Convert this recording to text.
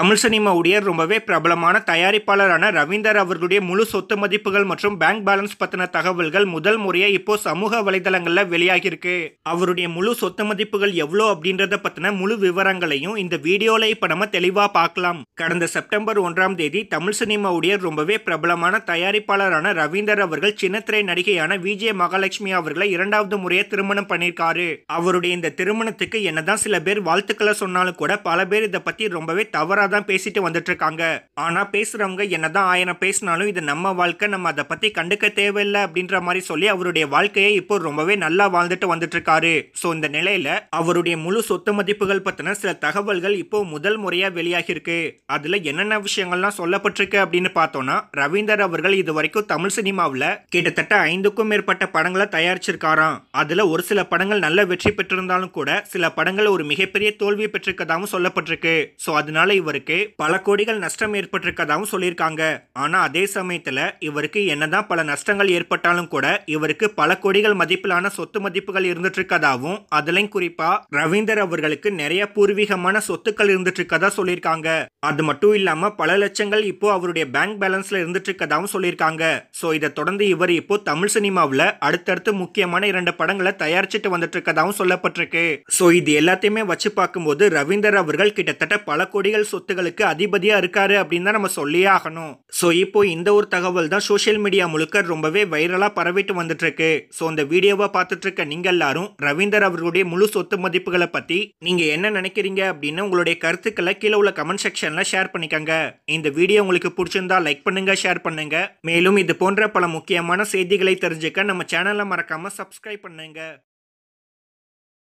Tamil cinema உடைய ரொம்பவே பிரபலமான தயாரிப்பாளரான ரவீந்தர் அவர்களுடைய முழு சொத்து மதிப்புகள் மற்றும் பேங்க் பேலன்ஸ் பத்தின தகவல்கள் முதல் முறையா இப்போ சமூக வலைதளங்கள்ல வெளியாகியிருக்கு அவருடைய முழு சொத்து மதிப்புகள் எவ்வளோ அப்படின்றத பத்தின முழு விவரங்களையும் இந்த வீடியோல இப்ப நம்ம தெளிவா பார்க்கலாம் கடந்த செப்டம்பர் ஒன்றாம் தேதி தமிழ் உடைய ரொம்பவே பிரபலமான தயாரிப்பாளரான ரவீந்தர் அவர்கள் சின்னத்திரை நடிகையான விஜய மகாலட்சுமி அவர்களை இரண்டாவது முறையை திருமணம் பண்ணியிருக்காரு அவருடைய இந்த திருமணத்துக்கு என்னதான் சில பேர் வாழ்த்துக்களை சொன்னாலும் கூட பல பேர் இதை பத்தி ரொம்பவே தவறாக தான் பேசிட்டு வந்துட்டு இருக்காங்க ஆனா பேசுறவங்க என்னதான் ஆயிரம் பேசினாலும் இது நம்ம வாழ்க்கை நம்ம அதை பத்தி கண்டுக்க தேவையில்லை அப்படின்ற மாதிரி சொல்லி அவருடைய வாழ்க்கையை இப்போ ரொம்பவே நல்லா வாழ்ந்துட்டு வந்துட்டு இருக்காரு ஸோ இந்த நிலையில அவருடைய முழு சொத்து மதிப்புகள் பத்தின சில தகவல்கள் இப்போ முதல் முறையா வெளியாகி இருக்கு அதுல என்னென்ன விஷயங்கள்லாம் சொல்லப்பட்டிருக்கு அப்படின்னு பார்த்தோம்னா ரவீந்தர் அவர்கள் இது வரைக்கும் தமிழ் சினிமாவில் கிட்டத்தட்ட ஐந்துக்கும் மேற்பட்ட படங்களை தயாரிச்சிருக்காராம் அதுல ஒரு சில படங்கள் நல்ல வெற்றி பெற்றிருந்தாலும் கூட சில படங்கள் ஒரு மிகப்பெரிய தோல்வி பெற்றிருக்கதாகவும் சொல்லப்பட்டிருக்கு ஸோ அதனால இவர் இவருக்கு பல கோடிகள் நஷ்டம் ஏற்பட்டிருக்கதாகவும் சொல்லியிருக்காங்க ஆனால் அதே சமயத்தில் இவருக்கு என்னதான் பல நஷ்டங்கள் ஏற்பட்டாலும் கூட இவருக்கு பல கோடிகள் மதிப்பிலான சொத்து மதிப்புகள் இருந்துட்டு இருக்கதாகவும் அதுலையும் குறிப்பா ரவீந்தர் அவர்களுக்கு நிறைய பூர்வீகமான சொத்துக்கள் இருந்துட்டு இருக்கதா சொல்லியிருக்காங்க அது மட்டும் இல்லாம பல லட்சங்கள் இப்போ அவருடைய பேங்க் பேலன்ஸ்ல இருந்துட்டு இருக்கதாகவும் சொல்லியிருக்காங்க ஸோ இதை தொடர்ந்து இவர் இப்போ தமிழ் சினிமாவில் அடுத்தடுத்து முக்கியமான இரண்டு படங்களை தயாரிச்சுட்டு வந்துட்டு இருக்கதாகவும் சொல்லப்பட்டிருக்கு ஸோ இது எல்லாத்தையுமே வச்சு பார்க்கும்போது ரவீந்தர் அவர்கள் கிட்டத்தட்ட பல கோடிகள் சொத்து சொத்துகளுக்கு அதிபதியாக இருக்காரு அப்படின்னு தான் நம்ம சொல்லியே ஆகணும் ஸோ இப்போ இந்த ஒரு தகவல் தான் சோஷியல் மீடியா முழுக்க ரொம்பவே வைரலாக பரவிட்டு வந்துட்டு இருக்கு ஸோ அந்த வீடியோவை பார்த்துட்டு இருக்க நீங்க எல்லாரும் ரவீந்தர் அவர்களுடைய முழு சொத்து மதிப்புகளை பத்தி நீங்க என்ன நினைக்கிறீங்க அப்படின்னு உங்களுடைய கருத்துக்களை கீழே உள்ள கமெண்ட் செக்ஷன்ல ஷேர் பண்ணிக்கங்க இந்த வீடியோ உங்களுக்கு பிடிச்சிருந்தா லைக் பண்ணுங்க ஷேர் பண்ணுங்க மேலும் இது போன்ற பல முக்கியமான செய்திகளை தெரிஞ்சுக்க நம்ம சேனலை மறக்காம சப்ஸ்கிரைப் பண்ணுங்க